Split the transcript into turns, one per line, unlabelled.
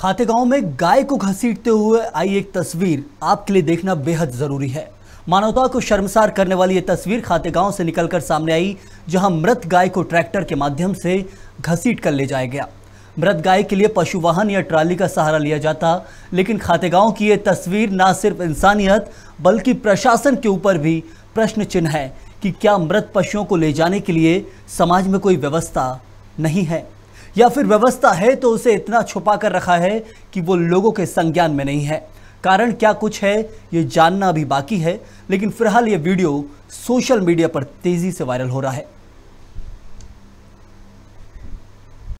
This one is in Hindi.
खातेगांव में गाय को घसीटते हुए आई एक तस्वीर आपके लिए देखना बेहद ज़रूरी है मानवता को शर्मसार करने वाली ये तस्वीर खातेगांव से निकलकर सामने आई जहां मृत गाय को ट्रैक्टर के माध्यम से घसीट कर ले जाया गया मृत गाय के लिए पशु वाहन या ट्राली का सहारा लिया जाता लेकिन खातेगांव की ये तस्वीर ना सिर्फ इंसानियत बल्कि प्रशासन के ऊपर भी प्रश्न चिन्ह है कि क्या मृत पशुओं को ले जाने के लिए समाज में कोई व्यवस्था नहीं है या फिर व्यवस्था है तो उसे इतना छुपा कर रखा है कि वो लोगों के संज्ञान में नहीं है कारण क्या कुछ है ये जानना भी बाकी है लेकिन फिलहाल ये वीडियो सोशल मीडिया पर तेज़ी से वायरल हो रहा है